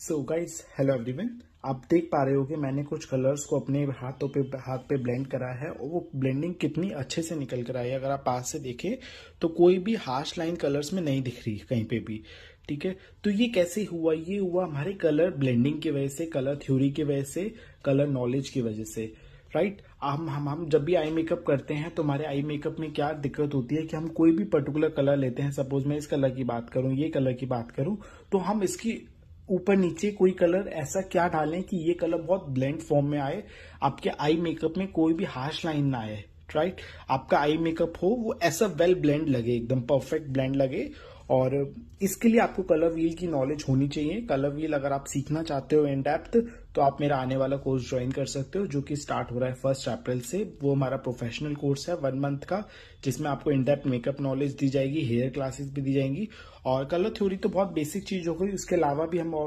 So guys hello everyone आप देख पा रहे हो कि मैंने कुछ कलर्स को अपने हाथों पे हाथ पे ब्लेंड करा है और वो ब्लेंडिंग कितनी अच्छे से निकल कर आई है अगर आप पास से देखें तो कोई भी हार्श लाइन कलर्स में नहीं दिख रही कहीं पे भी ठीक है तो ये कैसे हुआ ये हुआ हमारे कलर ब्लेंडिंग की वजह से कलर थ्योरी की वजह से कलर नॉलेज की वजह से राइट right? हम हम हम जब भी आई मेकअप करते हैं तो हमारे आई मेकअप में क्या दिक्कत होती है कि हम कोई भी पर्टिकुलर कलर लेते हैं सपोज मैं इस कलर की बात करूं ये कलर की बात करूं तो हम इसकी ऊपर नीचे कोई कलर ऐसा क्या डालें कि ये कलर बहुत ब्लेंड फॉर्म में आए आपके आई मेकअप में कोई भी हार्श लाइन ना आए राइट आपका आई मेकअप हो वो ऐसा वेल ब्लेंड लगे एकदम परफेक्ट ब्लेंड लगे और इसके लिए आपको कलर व्हील की नॉलेज होनी चाहिए कलर व्हील अगर आप सीखना चाहते हो इन डेप्थ तो आप मेरा आने वाला कोर्स ज्वाइन कर सकते हो जो कि स्टार्ट हो रहा है फर्स्ट अप्रैल से वो हमारा प्रोफेशनल कोर्स है वन मंथ का जिसमें आपको इन डेप्थ मेकअप नॉलेज दी जाएगी हेयर क्लासेस भी दी जाएंगी और कलर थ्योरी तो बहुत बेसिक चीज हो गई उसके अलावा भी हम